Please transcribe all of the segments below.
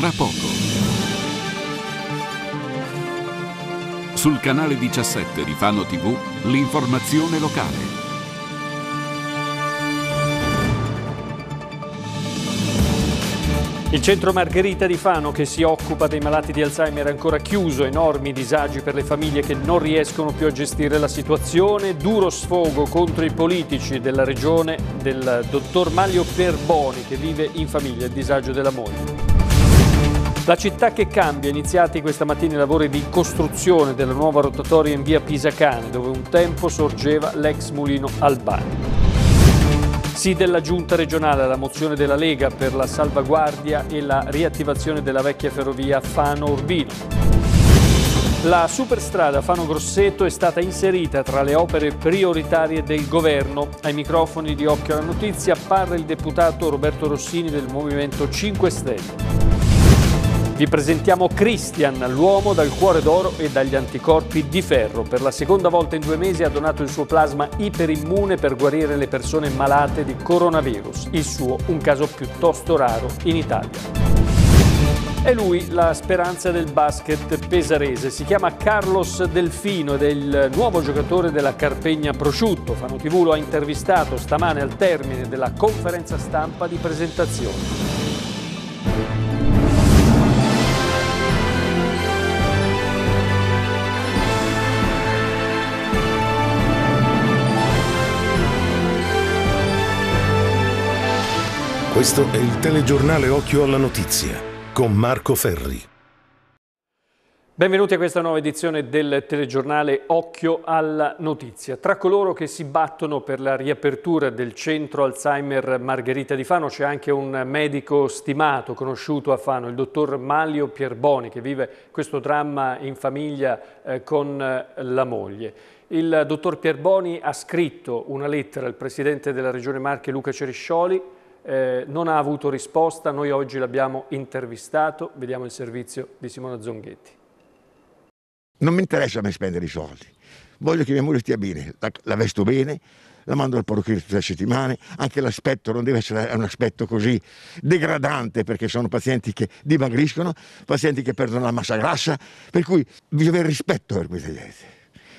tra poco. Sul canale 17 di Fano TV l'informazione locale. Il centro Margherita di Fano che si occupa dei malati di Alzheimer è ancora chiuso, enormi disagi per le famiglie che non riescono più a gestire la situazione, duro sfogo contro i politici della regione del dottor Mario Perboni che vive in famiglia il disagio della moglie. La città che cambia, iniziati questa mattina i lavori di costruzione della nuova rotatoria in via Pisacane, dove un tempo sorgeva l'ex mulino Albani. Sì della giunta regionale alla mozione della Lega per la salvaguardia e la riattivazione della vecchia ferrovia Fano-Urbino. La superstrada Fano-Grosseto è stata inserita tra le opere prioritarie del governo. Ai microfoni di Occhio alla Notizia parla il deputato Roberto Rossini del Movimento 5 Stelle. Vi presentiamo Christian, l'uomo dal cuore d'oro e dagli anticorpi di ferro. Per la seconda volta in due mesi ha donato il suo plasma iperimmune per guarire le persone malate di coronavirus. Il suo, un caso piuttosto raro in Italia. È lui la speranza del basket pesarese. Si chiama Carlos Delfino ed è il nuovo giocatore della Carpegna Prosciutto. Fano TV lo ha intervistato stamane al termine della conferenza stampa di presentazione. Questo è il telegiornale Occhio alla Notizia con Marco Ferri. Benvenuti a questa nuova edizione del telegiornale Occhio alla Notizia. Tra coloro che si battono per la riapertura del centro Alzheimer Margherita di Fano c'è anche un medico stimato, conosciuto a Fano, il dottor Malio Pierboni, che vive questo dramma in famiglia eh, con eh, la moglie. Il dottor Pierboni ha scritto una lettera al presidente della regione Marche Luca Ceriscioli eh, non ha avuto risposta, noi oggi l'abbiamo intervistato, vediamo il servizio di Simona Zonghetti. Non mi interessa a me spendere i soldi, voglio che mia moglie stia bene, la, la vesto bene, la mando al parrucchiere tutte le settimane, anche l'aspetto non deve essere un aspetto così degradante perché sono pazienti che dimagriscono, pazienti che perdono la massa grassa, per cui bisogna avere rispetto per queste gente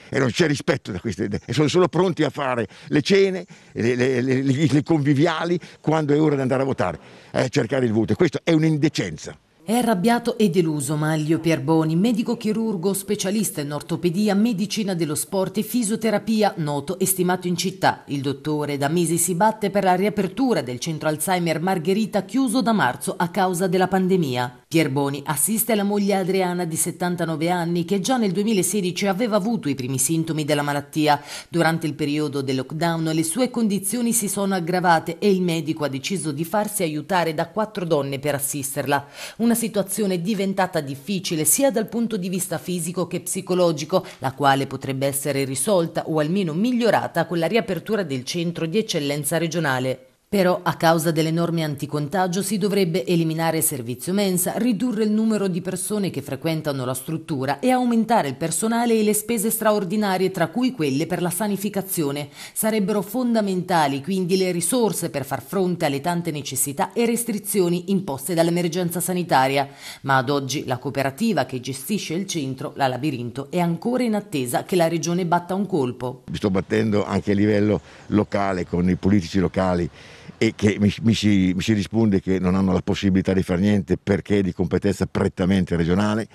e non c'è rispetto da queste idee, e sono solo pronti a fare le cene, le, le, le, le conviviali quando è ora di andare a votare, eh, a cercare il voto. E questa è un'indecenza. È arrabbiato e deluso Maglio Pierboni, medico chirurgo specialista in ortopedia, medicina dello sport e fisioterapia, noto e stimato in città. Il dottore da mesi si batte per la riapertura del centro Alzheimer Margherita chiuso da marzo a causa della pandemia. Pierboni assiste la moglie Adriana di 79 anni che già nel 2016 aveva avuto i primi sintomi della malattia. Durante il periodo del lockdown le sue condizioni si sono aggravate e il medico ha deciso di farsi aiutare da quattro donne per assisterla. Una situazione diventata difficile sia dal punto di vista fisico che psicologico, la quale potrebbe essere risolta o almeno migliorata con la riapertura del centro di eccellenza regionale. Però a causa delle norme anticontagio si dovrebbe eliminare servizio mensa, ridurre il numero di persone che frequentano la struttura e aumentare il personale e le spese straordinarie, tra cui quelle per la sanificazione. Sarebbero fondamentali quindi le risorse per far fronte alle tante necessità e restrizioni imposte dall'emergenza sanitaria. Ma ad oggi la cooperativa che gestisce il centro, la Labirinto, è ancora in attesa che la regione batta un colpo. Mi sto battendo anche a livello locale con i politici locali e che mi, mi, si, mi, si, risponde che non hanno la possibilità di fare niente perché è di competenza prettamente regionale.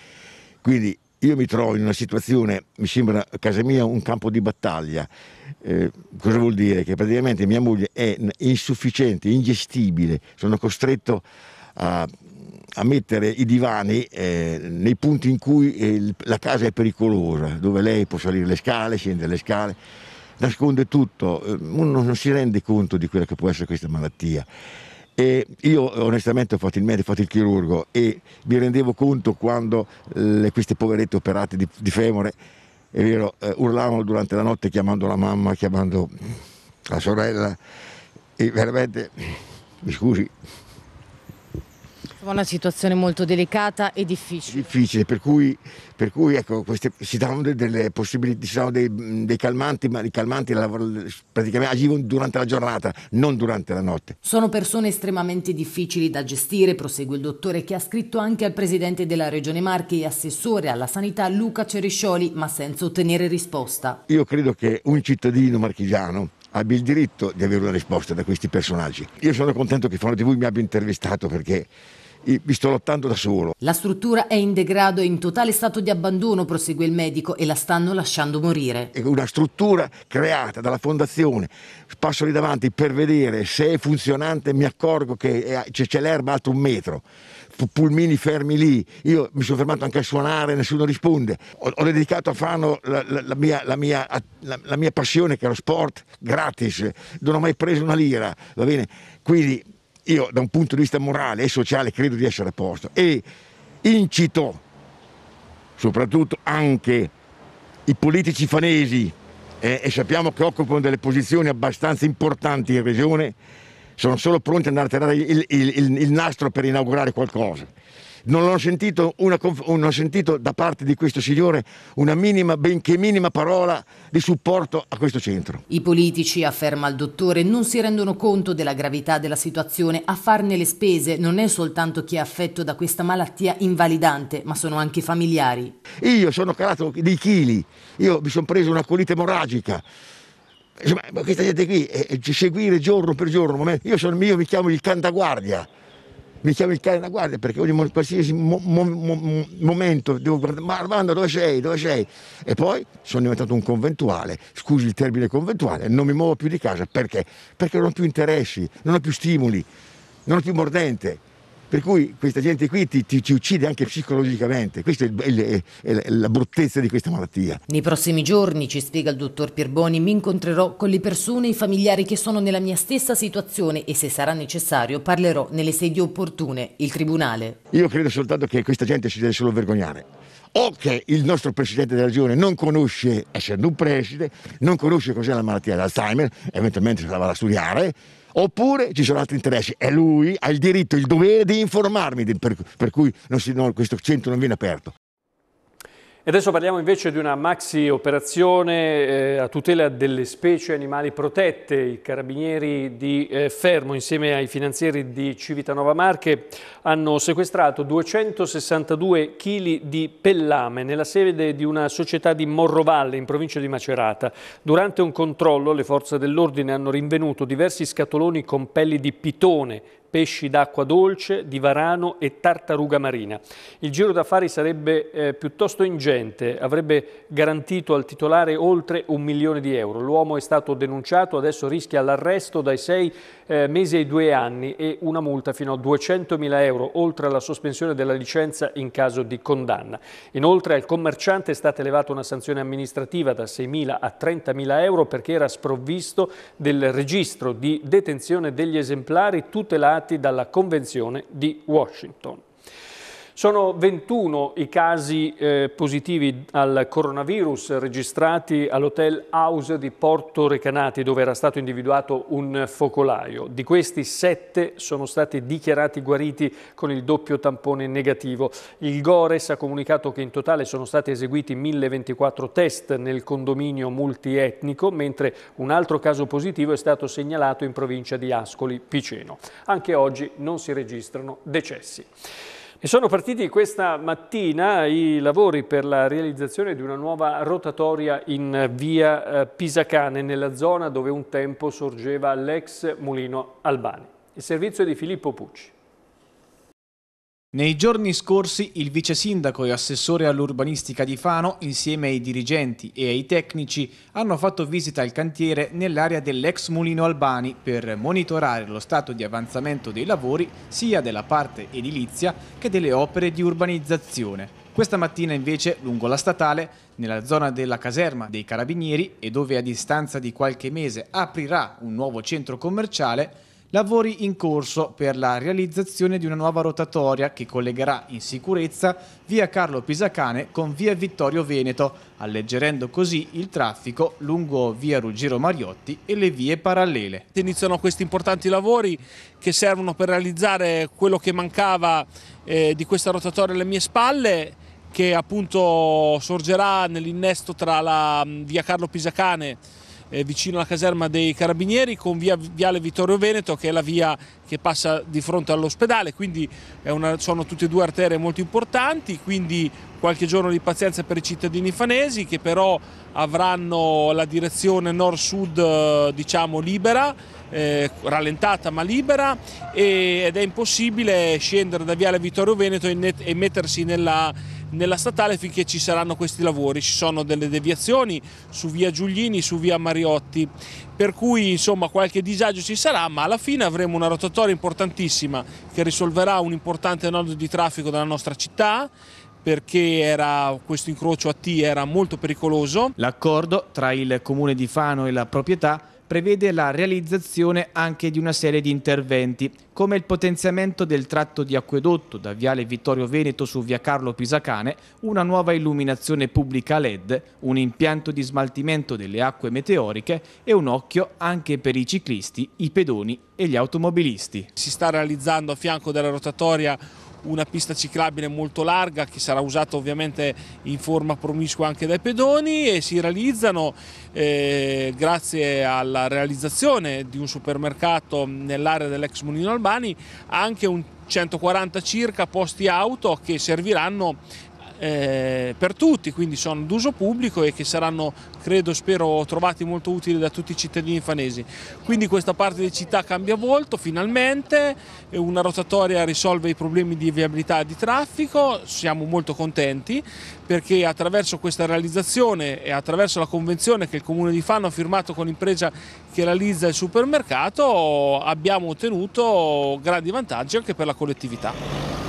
Quindi io mi trovo in una situazione, mi sembra a casa mia un campo di battaglia. Eh, cosa vuol dire? Che praticamente mia moglie è insufficiente, ingestibile, sono costretto a, a mettere i divani eh, nei punti in cui eh, la casa è pericolosa, dove lei può salire le scale, scendere le scale nasconde tutto, eh, uno non si rende conto di quella che può essere questa malattia. E io onestamente ho fatto il medico, ho fatto il chirurgo e mi rendevo conto quando eh, queste poverette operate di, di femore, è vero, eh, urlavano durante la notte chiamando la mamma, chiamando la sorella e veramente, mi scusi, una situazione molto delicata e difficile. Difficile, per cui, per cui ecco, queste, si danno delle possibilità, si danno dei, dei calmanti, ma i calmanti praticamente agivono durante la giornata, non durante la notte. Sono persone estremamente difficili da gestire, prosegue il dottore, che ha scritto anche al presidente della Regione Marche e assessore alla sanità Luca Ceriscioli, ma senza ottenere risposta. Io credo che un cittadino marchigiano abbia il diritto di avere una risposta da questi personaggi. Io sono contento che Fono TV mi abbia intervistato perché mi sto lottando da solo. La struttura è in degrado e in totale stato di abbandono, prosegue il medico, e la stanno lasciando morire. È una struttura creata dalla fondazione, passo lì davanti per vedere se è funzionante, mi accorgo che è, cioè, c'è l'erba alta un metro, pulmini fermi lì, io mi sono fermato anche a suonare, nessuno risponde. Ho, ho dedicato a Fano la, la, la, mia, mia, la, mia, passione che è lo sport gratis, non ho mai preso una lira, va bene? Quindi io da un punto di vista morale e sociale credo di essere a posto e incito soprattutto anche i politici fanesi eh, e sappiamo che occupano delle posizioni abbastanza importanti in regione sono solo pronti ad andare a tirare il, il, il, il nastro per inaugurare qualcosa non ho sentito, una, non ho sentito da parte di questo signore una minima, benché minima parola di supporto a questo centro. I politici, afferma il dottore, non si rendono conto della gravità della situazione. A farne le spese non è soltanto chi è affetto da questa malattia invalidante, ma sono anche i familiari. Io sono calato dei chili, io mi sono preso una colite emorragica. Insomma, questa gente qui, eh, seguire giorno per giorno, io, sono, io mi chiamo il cantaguardia mi chiama il cane da guardia perché ogni qualsiasi mo, mo, mo, momento devo guardare, ma Armando dove sei, dove sei? E poi sono diventato un conventuale, scusi il termine conventuale, non mi muovo più di casa perché? Perché non ho più interessi, non ho più stimoli, non ho più mordente. Per cui questa gente qui ti, ti, ti uccide anche psicologicamente, questa è, il, è, è, la bruttezza di questa malattia. Nei prossimi giorni, ci spiega il dottor Pierboni, mi incontrerò con le persone e i familiari che sono nella mia stessa situazione e se sarà necessario parlerò nelle sedi opportune, il Tribunale. Io credo soltanto che questa gente si deve solo vergognare. O che il nostro Presidente della Regione non conosce, essendo un preside, non conosce cos'è la malattia d'Alzheimer, eventualmente se la va a studiare, Oppure ci sono altri interessi e lui ha il diritto, il dovere di informarmi, per, per cui si, no, questo centro non viene aperto. E adesso parliamo invece di una maxi operazione eh, a tutela delle specie animali protette. I carabinieri di eh, Fermo insieme ai finanzieri di Civitanova Marche hanno sequestrato 262 kg di pellame nella sede di una società di Morrovalle in provincia di Macerata. Durante un controllo le forze dell'ordine hanno rinvenuto diversi scatoloni con pelli di pitone, pesci d'acqua dolce, di varano e tartaruga marina. Il giro d'affari sarebbe eh, piuttosto ingente, avrebbe garantito al titolare oltre un milione di euro. L'uomo è stato denunciato, adesso rischia l'arresto dai sei eh, mesi ai due anni e una multa fino a 200 mila euro, oltre alla sospensione della licenza in caso di condanna. Inoltre al commerciante è stata elevata una sanzione amministrativa da 6 mila a 30 mila euro perché era sprovvisto del registro di detenzione degli esemplari tutelati dettati dalla Convenzione di Washington. Sono 21 i casi eh, positivi al coronavirus registrati all'hotel House di Porto Recanati dove era stato individuato un focolaio. Di questi 7 sono stati dichiarati guariti con il doppio tampone negativo. Il Gores ha comunicato che in totale sono stati eseguiti 1024 test nel condominio multietnico mentre un altro caso positivo è stato segnalato in provincia di Ascoli Piceno. Anche oggi non si registrano decessi. E sono partiti questa mattina i lavori per la realizzazione di una nuova rotatoria in via eh, Pisacane, nella zona dove un tempo sorgeva l'ex mulino Albani. Il servizio di Filippo Pucci. Nei giorni scorsi il vice sindaco e assessore all'urbanistica di Fano, insieme ai dirigenti e ai tecnici, hanno fatto visita al cantiere nell'area dell'ex Mulino Albani per monitorare lo stato di avanzamento dei lavori sia della parte edilizia che delle opere di urbanizzazione. Questa mattina invece, lungo la statale, nella zona della caserma dei Carabinieri e dove a distanza di qualche mese aprirà un nuovo centro commerciale, lavori in corso per la realizzazione di una nuova rotatoria che collegherà in sicurezza via Carlo Pisacane con via Vittorio Veneto, alleggerendo così il traffico lungo via Ruggero Mariotti e le vie parallele. Iniziano questi importanti lavori che servono per realizzare quello che mancava eh, di questa rotatoria alle mie spalle che appunto sorgerà nell'innesto tra la mm, via Carlo Pisacane eh, vicino alla caserma dei Carabinieri con via, Viale Vittorio Veneto che è la via che passa di fronte all'ospedale, quindi una, sono tutte e due arterie molto importanti, quindi qualche giorno di pazienza per i cittadini fanesi che però avranno la direzione nord-sud eh, diciamo libera, eh, rallentata ma libera e, ed è impossibile scendere da Viale Vittorio Veneto e, net, e mettersi nella nella statale finché ci saranno questi lavori. Ci sono delle deviazioni su via Giuglini, su via Mariotti, per cui insomma qualche disagio ci sarà, ma alla fine avremo una rotatoria importantissima che risolverà un importante nodo di traffico della nostra città perché era, questo incrocio a T era molto pericoloso. L'accordo tra il comune di Fano e la proprietà prevede la realizzazione anche di una serie di interventi, come il potenziamento del tratto di acquedotto da Viale Vittorio Veneto su Via Carlo Pisacane, una nuova illuminazione pubblica LED, un impianto di smaltimento delle acque meteoriche e un occhio anche per i ciclisti, i pedoni e gli automobilisti. Si sta realizzando a fianco della rotatoria una pista ciclabile molto larga che sarà usata ovviamente in forma promiscua anche dai pedoni e si realizzano eh, grazie alla realizzazione di un supermercato nell'area dell'ex Mulino Albani anche un 140 circa posti auto che serviranno eh, per tutti, quindi sono d'uso pubblico e che saranno, credo, spero, trovati molto utili da tutti i cittadini fanesi. Quindi questa parte di città cambia volto, finalmente, eh, una rotatoria risolve i problemi di viabilità e di traffico, siamo molto contenti perché attraverso questa realizzazione e attraverso la convenzione che il Comune di Fano ha firmato con l'impresa che realizza il supermercato abbiamo ottenuto grandi vantaggi anche per la collettività.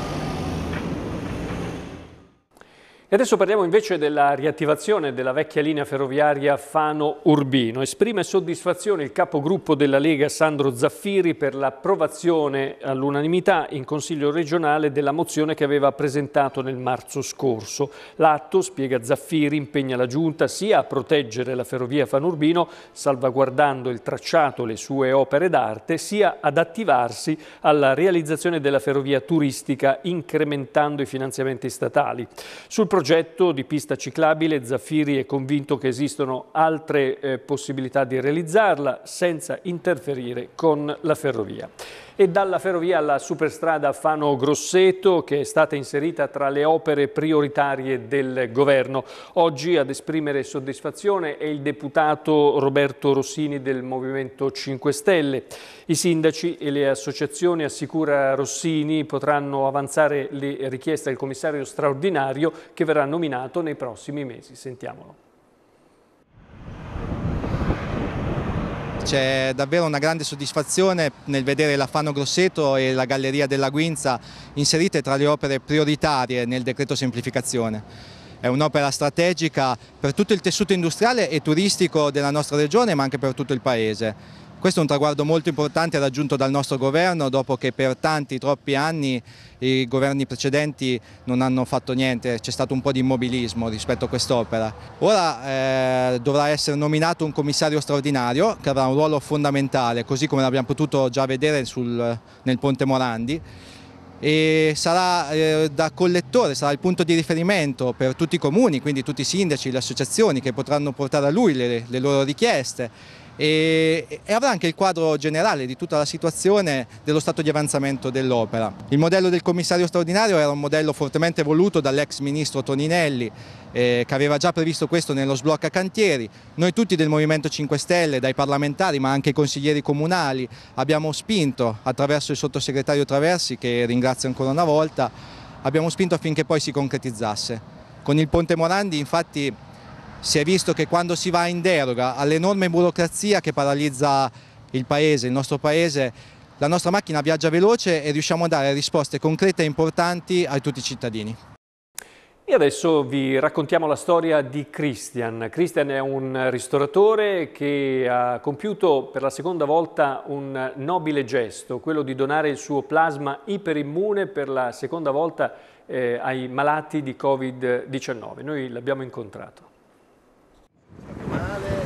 E adesso parliamo invece della riattivazione della vecchia linea ferroviaria Fano-Urbino. Esprime soddisfazione il capogruppo della Lega Sandro Zaffiri per l'approvazione all'unanimità in Consiglio regionale della mozione che aveva presentato nel marzo scorso. L'atto, spiega Zaffiri, impegna la Giunta sia a proteggere la ferrovia Fano-Urbino, salvaguardando il tracciato e le sue opere d'arte, sia ad attivarsi alla realizzazione della ferrovia turistica, incrementando i finanziamenti statali. Sul progetto progetto di pista ciclabile, Zaffiri è convinto che esistono altre eh, possibilità di realizzarla senza interferire con la ferrovia e dalla ferrovia alla superstrada Fano-Grosseto che è stata inserita tra le opere prioritarie del governo. Oggi ad esprimere soddisfazione è il deputato Roberto Rossini del Movimento 5 Stelle. I sindaci e le associazioni, assicura Rossini, potranno avanzare le richieste al commissario straordinario che verrà nominato nei prossimi mesi. Sentiamolo. C'è davvero una grande soddisfazione nel vedere la Fano Grosseto e la Galleria della Guinza inserite tra le opere prioritarie nel decreto semplificazione. È un'opera strategica per tutto il tessuto industriale e turistico della nostra regione ma anche per tutto il Paese. Questo è un traguardo molto importante raggiunto dal nostro governo dopo che per tanti, troppi anni i governi precedenti non hanno fatto niente, c'è stato un po' di immobilismo rispetto a quest'opera. Ora eh, dovrà essere nominato un commissario straordinario che avrà un ruolo fondamentale, così come l'abbiamo potuto già vedere sul, nel Ponte Morandi e sarà eh, da collettore, sarà il punto di riferimento per tutti i comuni, quindi tutti i sindaci, le associazioni che potranno portare a lui le, le loro richieste e, e, avrà anche il quadro generale di tutta la situazione dello stato di avanzamento dell'opera. Il modello del commissario straordinario era un modello fortemente voluto dall'ex ministro Toninelli eh, che aveva già previsto questo nello sblocca cantieri. Noi tutti del Movimento 5 Stelle, dai parlamentari ma anche i consiglieri comunali abbiamo spinto attraverso il sottosegretario Traversi che ringrazio ancora una volta, abbiamo spinto affinché poi si concretizzasse. Con il Ponte Morandi infatti si è visto che quando si va in deroga all'enorme burocrazia che paralizza il paese, il nostro paese, la nostra macchina viaggia veloce e riusciamo a dare risposte concrete e importanti a tutti i cittadini. E adesso vi raccontiamo la storia di Christian. Christian è un ristoratore che ha compiuto per la seconda volta un nobile gesto, quello di donare il suo plasma iperimmune per la seconda volta eh, ai malati di Covid-19. Noi l'abbiamo incontrato. Vale.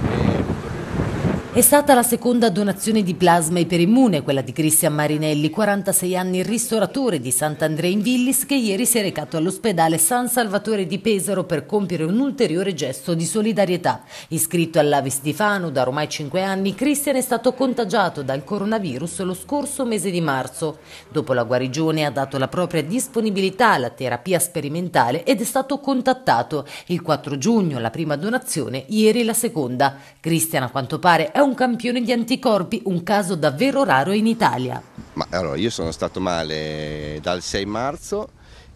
È stata la seconda donazione di plasma iperimmune, quella di Cristian Marinelli, 46 anni ristoratore di Sant'Andrea in Villis, che ieri si è recato all'ospedale San Salvatore di Pesaro per compiere un ulteriore gesto di solidarietà. Iscritto all'Avis di Fano da ormai 5 anni, Cristian è stato contagiato dal coronavirus lo scorso mese di marzo. Dopo la guarigione ha dato la propria disponibilità alla terapia sperimentale ed è stato contattato. Il 4 giugno la prima donazione, ieri la seconda. Cristian a quanto pare è un un campione di anticorpi, un caso davvero raro in Italia. Ma allora, io sono stato male dal 6 marzo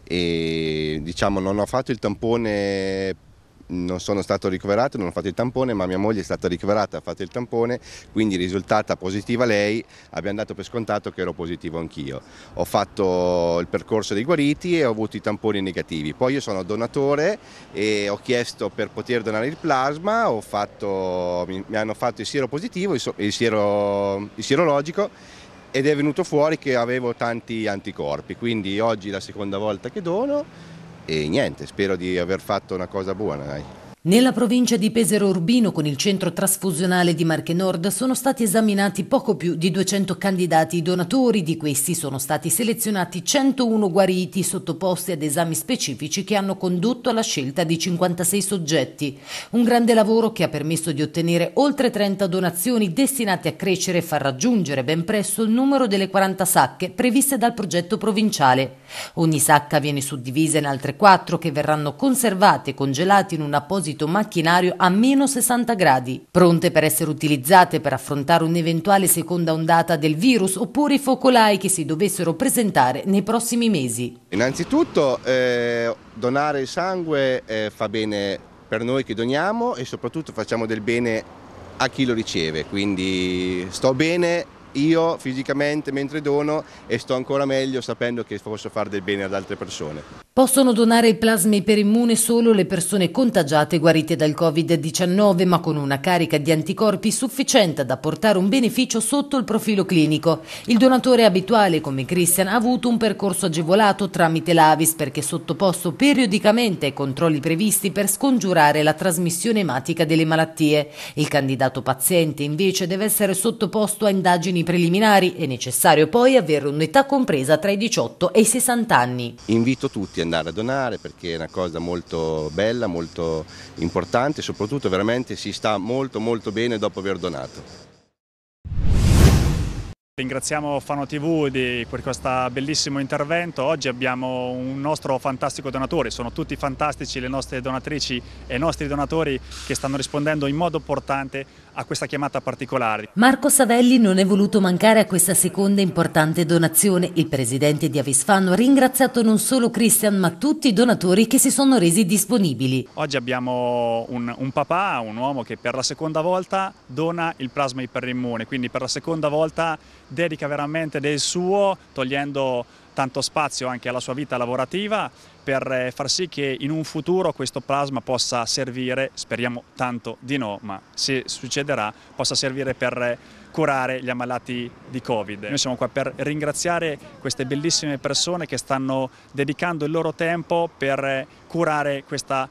e diciamo non ho fatto il tampone non sono stato ricoverato, non ho fatto il tampone, ma mia moglie è stata ricoverata, ha fatto il tampone, quindi risultata positiva lei, abbiamo dato per scontato che ero positivo anch'io. Ho fatto il percorso dei guariti e ho avuto i tamponi negativi. Poi io sono donatore e ho chiesto per poter donare il plasma, fatto, mi, hanno fatto il siero positivo, il, siero, il sierologico ed è venuto fuori che avevo tanti anticorpi, quindi oggi è la seconda volta che dono e niente, spero di aver fatto una cosa buona. Dai. Nella provincia di Pesero Urbino con il centro trasfusionale di Marche Nord sono stati esaminati poco più di 200 candidati donatori, di questi sono stati selezionati 101 guariti sottoposti ad esami specifici che hanno condotto alla scelta di 56 soggetti. Un grande lavoro che ha permesso di ottenere oltre 30 donazioni destinate a crescere e far raggiungere ben presto il numero delle 40 sacche previste dal progetto provinciale. Ogni sacca viene suddivisa in altre 4 che verranno conservate e congelate in un apposito apposito macchinario a meno 60 gradi, pronte per essere utilizzate per affrontare un'eventuale seconda ondata del virus oppure i focolai che si dovessero presentare nei prossimi mesi. Innanzitutto eh, donare il sangue eh, fa bene per noi che doniamo e soprattutto facciamo del bene a chi lo riceve, quindi sto bene io fisicamente mentre dono e sto ancora meglio sapendo che posso fare del bene ad altre persone. Possono donare il plasma iperimmune solo le persone contagiate guarite dal Covid-19, ma con una carica di anticorpi sufficiente da portare un beneficio sotto il profilo clinico. Il donatore abituale, come Christian, ha avuto un percorso agevolato tramite l'Avis perché è sottoposto periodicamente ai controlli previsti per scongiurare la trasmissione ematica delle malattie. Il candidato paziente, invece, deve essere sottoposto a indagini preliminari. È necessario poi avere un'età compresa tra i 18 e i 60 anni. Invito tutti andare a donare perché è una cosa molto bella, molto importante e soprattutto veramente si sta molto molto bene dopo aver donato. Ringraziamo Fano TV di, per questo bellissimo intervento, oggi abbiamo un nostro fantastico donatore, sono tutti fantastici le nostre donatrici e i nostri donatori che stanno rispondendo in modo importante a questa chiamata particolare. Marco Savelli non è voluto mancare a questa seconda importante donazione, il presidente di Avisfano ha ringraziato non solo Christian ma tutti i donatori che si sono resi disponibili. Oggi abbiamo un, un papà, un uomo che per la seconda volta dona il plasma iperimmune, quindi per la seconda volta dedica veramente del suo, togliendo tanto spazio anche alla sua vita lavorativa per eh, far sì che in un futuro questo plasma possa servire, speriamo tanto di no, ma se succederà, possa servire per eh, curare gli ammalati di Covid. Noi siamo qua per ringraziare queste bellissime persone che stanno dedicando il loro tempo per eh, curare questa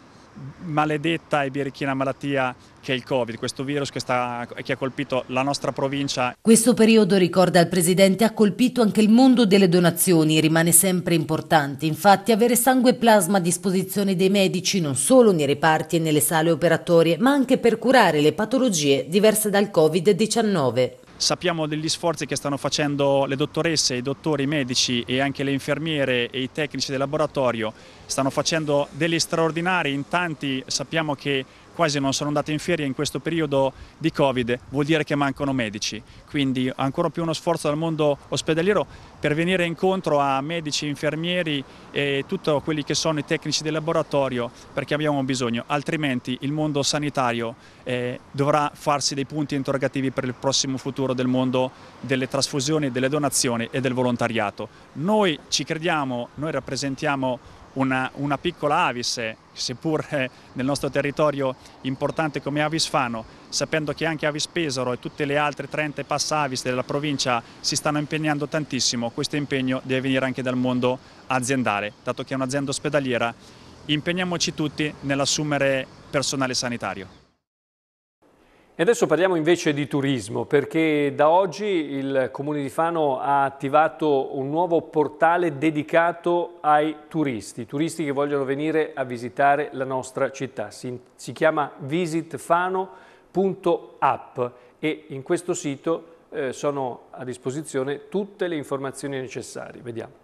maledetta e birichina malattia che è il Covid, questo virus che, sta, che, ha colpito la nostra provincia. Questo periodo, ricorda il Presidente, ha colpito anche il mondo delle donazioni, rimane sempre importante. Infatti avere sangue e plasma a disposizione dei medici non solo nei reparti e nelle sale operatorie, ma anche per curare le patologie diverse dal Covid-19. Sappiamo degli sforzi che stanno facendo le dottoresse, i dottori, i medici e anche le infermiere e i tecnici del laboratorio. Stanno facendo degli straordinari, in tanti sappiamo che quasi non sono andate in ferie in questo periodo di Covid, vuol dire che mancano medici. Quindi ancora più uno sforzo dal mondo ospedaliero per venire incontro a medici, infermieri e tutti quelli che sono i tecnici del laboratorio perché abbiamo bisogno, altrimenti il mondo sanitario eh, dovrà farsi dei punti interrogativi per il prossimo futuro del mondo delle trasfusioni, delle donazioni e del volontariato. Noi ci crediamo, noi rappresentiamo una, una piccola Avis, eh, seppur eh, nel nostro territorio importante come Avis Fano, sapendo che anche Avis Pesaro e tutte le altre 30 passa Avis della provincia si stanno impegnando tantissimo, questo impegno deve venire anche dal mondo aziendale, dato che è un'azienda ospedaliera, impegniamoci tutti nell'assumere personale sanitario. E adesso parliamo invece di turismo perché da oggi il Comune di Fano ha attivato un nuovo portale dedicato ai turisti, turisti che vogliono venire a visitare la nostra città. Si, si chiama visitfano.app e in questo sito eh, sono a disposizione tutte le informazioni necessarie. Vediamo.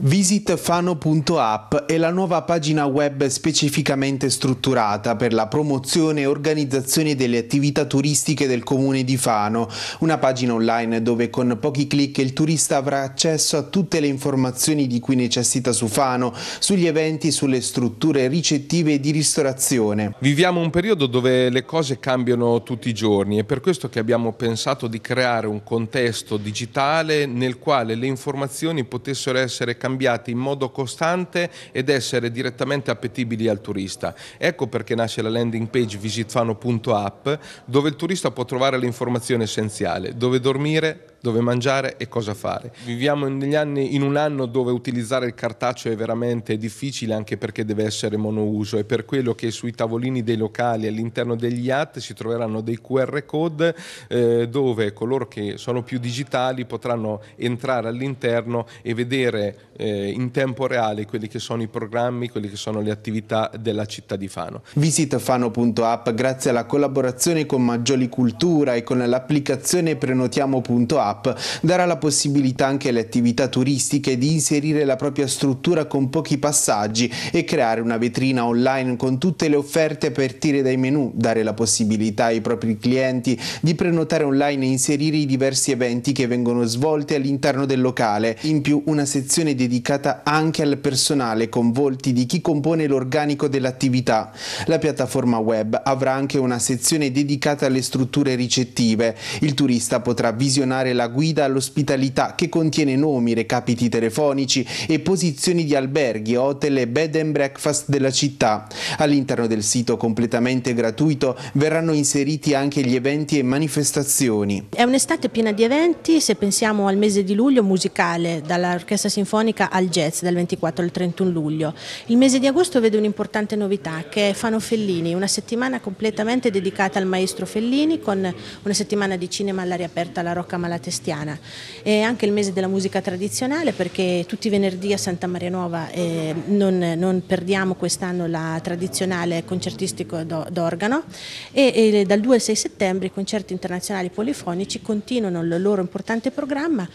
Visit Fano.app è la nuova pagina web specificamente strutturata per la promozione e organizzazione delle attività turistiche del comune di Fano, una pagina online dove con pochi clic il turista avrà accesso a tutte le informazioni di cui necessita su Fano, sugli eventi, e sulle strutture ricettive e di ristorazione. Viviamo un periodo dove le cose cambiano tutti i giorni e per questo che abbiamo pensato di creare un contesto digitale nel quale le informazioni potessero essere cambiate in modo costante ed essere direttamente appetibili al turista. Ecco perché nasce la landing page visitfano.app dove il turista può trovare l'informazione essenziale, dove dormire, dove mangiare e cosa fare. Viviamo anni, in un anno dove utilizzare il cartaceo è veramente difficile anche perché deve essere monouso e per quello che sui tavolini dei locali all'interno degli IAT si troveranno dei QR code eh, dove coloro che sono più digitali potranno entrare all'interno e vedere eh, in tempo reale quelli che sono i programmi, quelle che sono le attività della città di Fano. Visita fano.app grazie alla collaborazione con Maggioli Cultura e con l'applicazione prenotiamo.app app darà la possibilità anche alle attività turistiche di inserire la propria struttura con pochi passaggi e creare una vetrina online con tutte le offerte a partire dai menu, dare la possibilità ai propri clienti di prenotare online e inserire i diversi eventi che vengono svolti all'interno del locale, in più una sezione dedicata anche al personale con volti di chi compone l'organico dell'attività. La piattaforma web avrà anche una sezione dedicata alle strutture ricettive. Il turista potrà visionare la la guida all'ospitalità che contiene nomi, recapiti telefonici e posizioni di alberghi, hotel e bed and breakfast della città. All'interno del sito completamente gratuito verranno inseriti anche gli eventi e manifestazioni. È un'estate piena di eventi, se pensiamo al mese di luglio musicale, dall'orchestra sinfonica al jazz dal 24 al 31 luglio. Il mese di agosto vede un'importante novità che è Fano Fellini, una settimana completamente dedicata al maestro Fellini con una settimana di cinema all'aria aperta alla Rocca Malate cristiana. È anche il mese della musica tradizionale perché tutti i venerdì a Santa Maria Nuova eh, non, non, perdiamo quest'anno la tradizionale concertistico d'organo e, e dal 2 al 6 settembre i concerti internazionali polifonici continuano il loro importante programma.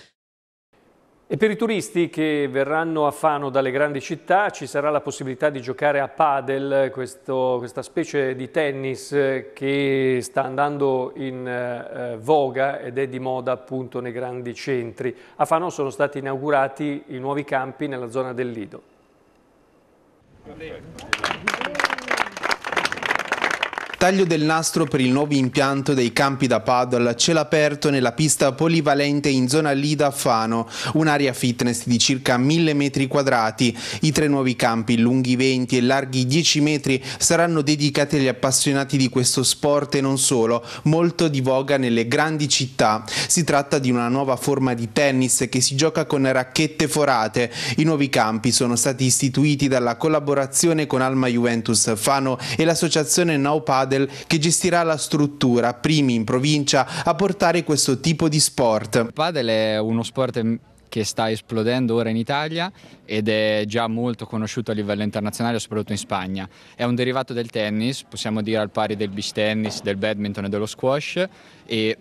E per i turisti che verranno a Fano dalle grandi città ci sarà la possibilità di giocare a padel, questo, questa specie di tennis eh, che sta andando in eh, eh, voga ed è di moda appunto nei grandi centri. A Fano sono stati inaugurati i nuovi campi nella zona del Lido. Perfetto. Taglio del nastro per il nuovo impianto dei campi da paddle, a cielo aperto nella pista polivalente in zona Lida Fano, un'area fitness di circa 1000 metri quadrati. I tre nuovi campi, lunghi 20 e larghi 10 metri, saranno dedicati agli appassionati di questo sport e non solo, molto di voga nelle grandi città. Si tratta di una nuova forma di tennis che si gioca con racchette forate. I nuovi campi sono stati istituiti dalla collaborazione con Alma Juventus Fano e l'associazione Now Paddle Padel che gestirà la struttura, primi in provincia a portare questo tipo di sport. Il Padel è uno sport che sta esplodendo ora in Italia ed è già molto conosciuto a livello internazionale, soprattutto in Spagna. È un derivato del tennis, possiamo dire al pari del beach tennis, del badminton e dello squash e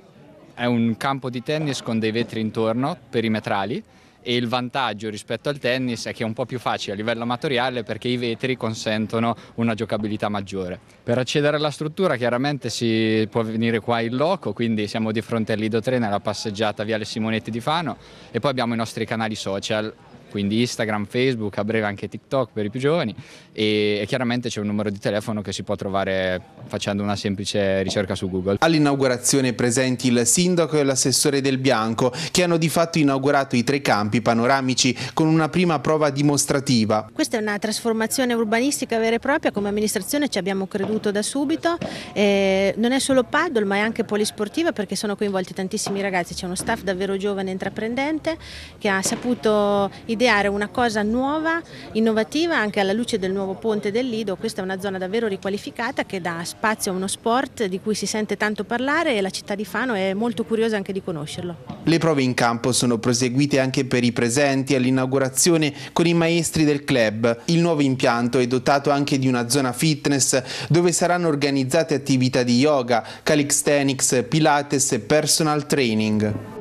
è un campo di tennis con dei vetri intorno, perimetrali, e il vantaggio rispetto al tennis è che è un po' più facile a livello amatoriale perché i vetri consentono una giocabilità maggiore. Per accedere alla struttura chiaramente si può venire qua in loco, quindi siamo di fronte al Lido 3 nella passeggiata Viale Simonetti di Fano e poi abbiamo i nostri canali social quindi Instagram, Facebook, a breve anche TikTok per i più giovani e, e chiaramente c'è un numero di telefono che si può trovare facendo una semplice ricerca su Google. All'inaugurazione presenti il sindaco e l'assessore del Bianco che hanno di fatto inaugurato i tre campi panoramici con una prima prova dimostrativa. Questa è una trasformazione urbanistica vera e propria, come amministrazione ci abbiamo creduto da subito, eh, non è solo paddle ma è anche polisportiva perché sono coinvolti tantissimi ragazzi, c'è uno staff davvero giovane e intraprendente che ha saputo ideare una cosa nuova, innovativa anche alla luce del nuovo ponte del Lido. Questa è una zona davvero riqualificata che dà spazio a uno sport di cui si sente tanto parlare e la città di Fano è molto curiosa anche di conoscerlo. Le prove in campo sono proseguite anche per i presenti all'inaugurazione con i maestri del club. Il nuovo impianto è dotato anche di una zona fitness dove saranno organizzate attività di yoga, calisthenics, pilates e personal training.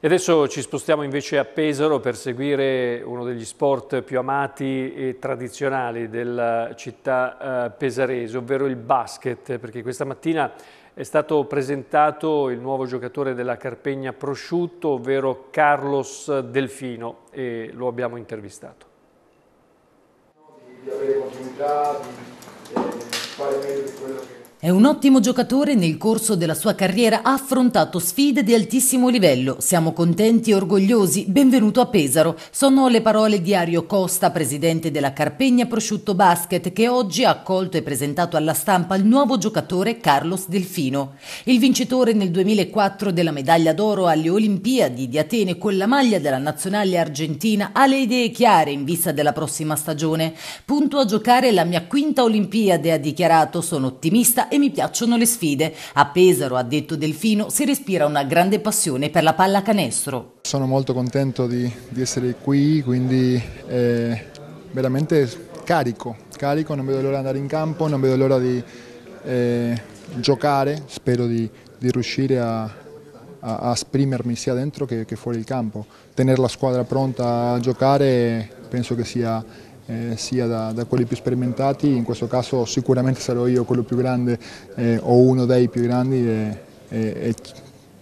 E adesso ci spostiamo invece a Pesaro per seguire uno degli sport più amati e tradizionali della città eh, pesarese, ovvero il basket, perché questa mattina è stato presentato il nuovo giocatore della Carpegna Prosciutto, ovvero Carlos Delfino, e lo abbiamo intervistato. Di, avere continuità, di, eh, fare meglio di quello che è un ottimo giocatore, nel corso della sua carriera ha affrontato sfide di altissimo livello. Siamo contenti e orgogliosi. Benvenuto a Pesaro. Sono le parole di Ario Costa, presidente della Carpegna Prosciutto Basket, che oggi ha accolto e presentato alla stampa il nuovo giocatore Carlos Delfino. Il vincitore nel 2004 della medaglia d'oro alle Olimpiadi di Atene con la maglia della nazionale argentina ha le idee chiare in vista della prossima stagione. Punto a giocare la mia quinta Olimpiade, ha dichiarato. Sono ottimista e mi piacciono le sfide. A Pesaro, ha detto Delfino, si respira una grande passione per la pallacanestro. Sono molto contento di, di essere qui, quindi eh, veramente carico, carico, non vedo l'ora di andare in campo, non vedo l'ora di eh, giocare, spero di, di riuscire a, a, esprimermi sia dentro che, che fuori il campo. Tenere la squadra pronta a giocare penso che sia eh, sia da, da, quelli più sperimentati, in questo caso sicuramente sarò io quello più grande eh, o uno dei più grandi e, e, e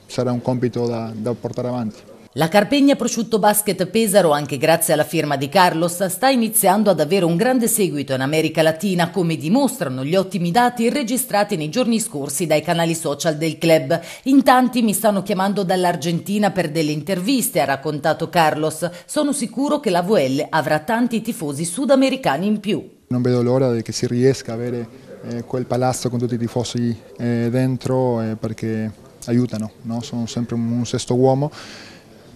sarà un compito da, da portare avanti. La Carpegna Prosciutto Basket Pesaro, anche grazie alla firma di Carlos, sta iniziando ad avere un grande seguito in America Latina, come dimostrano gli ottimi dati registrati nei giorni scorsi dai canali social del club. In tanti mi stanno chiamando dall'Argentina per delle interviste, ha raccontato Carlos. Sono sicuro che la VL avrà tanti tifosi sudamericani in più. Non vedo l'ora che si riesca a avere eh, quel palazzo con tutti i tifosi eh, dentro eh, perché aiutano, no? sono sempre un sesto uomo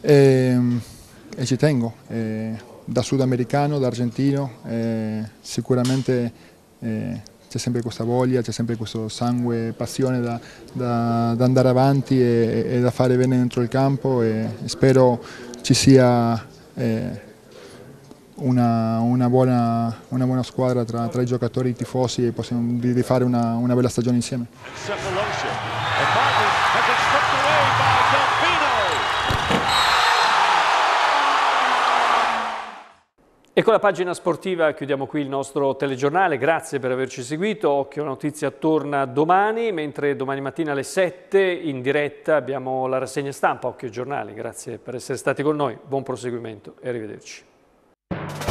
e, ehm, e ci tengo. E, eh, da sudamericano, da argentino, eh, sicuramente eh, c'è sempre questa voglia, c'è sempre questo sangue, passione da, da, da andare avanti e, e, da fare bene dentro il campo e spero ci sia eh, una, una, buona, una, buona, squadra tra, tra, i giocatori e i tifosi e possiamo fare una, una bella stagione insieme. Certo, E con la pagina sportiva chiudiamo qui il nostro telegiornale, grazie per averci seguito, Occhio Notizia torna domani, mentre domani mattina alle 7 in diretta abbiamo la rassegna stampa Occhio Giornali, grazie per essere stati con noi, buon proseguimento e arrivederci.